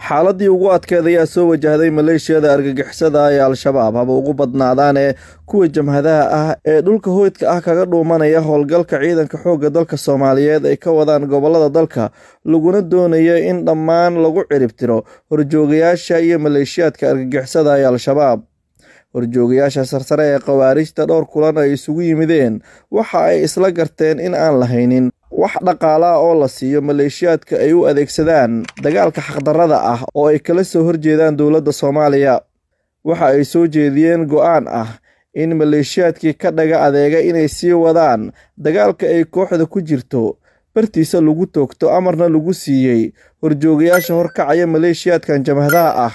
xaaladii ugu adkeed ayaa soo wajahday maleeshiyada argagixisada ee al-shabaab haba ugu badnaadaanee kuwa jamhadaha ah ee dhulka hoydka ah kaga dhuumanaya howlgalka ciidanka xoogga dalka soomaaliyeed ay ka wadaan gobolada dalka laguna doonaya in dhammaan lagu ciribtiro horjoogayaasha iyo maleeshiyaadka argagixisada ee al-shabaab horjoogayaasha sarsare ee khawaarijta dhowr kulan ay isugu yimideen waxa ay isla garteen in aan lahaynin wax dhaqaalaha oo la siiyo maleeshiyaadka ay u adeegsadaan dagaalka xaqdarrada ah oo ay kala soo horjeedaan dowladda soomaaliya waxa ay soo jeediyeen go'aan ah in maleeshiyaadkii ka dhaga adeega inay sii wadaan dagaalka ay kooxda ku jirto bartiisa lagu toogto amarna lagu siiyey horjoogayaasha horkacaya maleeshiyaadkan jamahdaha ah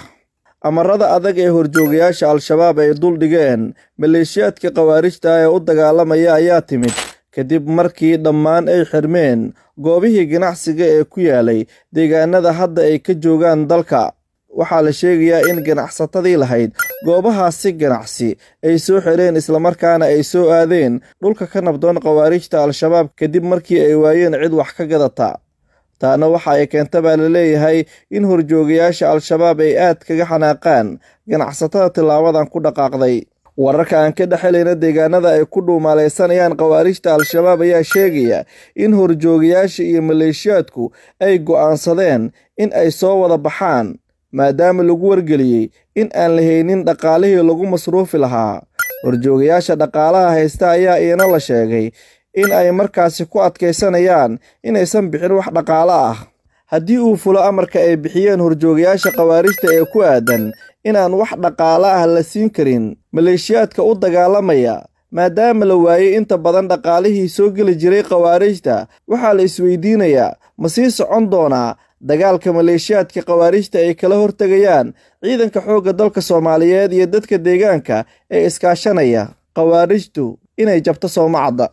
amarada adag ee horjoogayaasha al-shabaab ay duldhigeen maleeshiyaadka khawaarijta ah ee u dagaalamaya ayaa timid kadib markii dhammaan ay xirmeen goobihii ganacsiga ee ku yaalay deegaanada hadda ay ka joogaan dalka waxaa la sheegayaa in ganacsatadii lahayd goobahaasi ganacsi ay soo xireen islamarkaana ay soo aadeen dhulka ka nabdoon khawaarijta al-shabaab kadib markii ay waayeen cid wax ka gadata taana waxa ay keenta baa la leeyahay in horjoogayaasha al-shabaab ay aad kaga xanaaqaan ganacsatada tilaabadan ku dhaqaaqday wararka aan ka dhexelayna deegaanada ay ku dhuumaalaysanayaan khawaarijta al-shabaab ayaa sheegaya in horjoogayaasha iyo maleeshiyaadku ay go'aansadeen in ay soo wada baxaan maadaama lagu wargeliyey in aan la haynin dhaqaalihii lagu masruufi lahaa horjoogayaasha dhaqaalaha haysta ayaa iyana la sheegay in ay markaasi ku adkaysanayaan inaysan bixin wax dhaqaale ah haddii uu fulo amarka ay bixiyeen horjoogayaasha khawaariijta ee ku aadan inaan wax dhaqaale ah la siin karin maleeshiyaadka u dagaalamaya maadaama la waayey inta badan dhaqaalihii soo geli jiray khawaariijta waxaa la isweydiinayaa ma sii socon doonaa dagaalka maleeshiyaadka khawaariijta ay kala hortegayaan ciidanka xoogga dalka soomaaliyeed iyo dadka deegaanka ee iskaashanaya khawaarijtu inay jabto soo soomacadda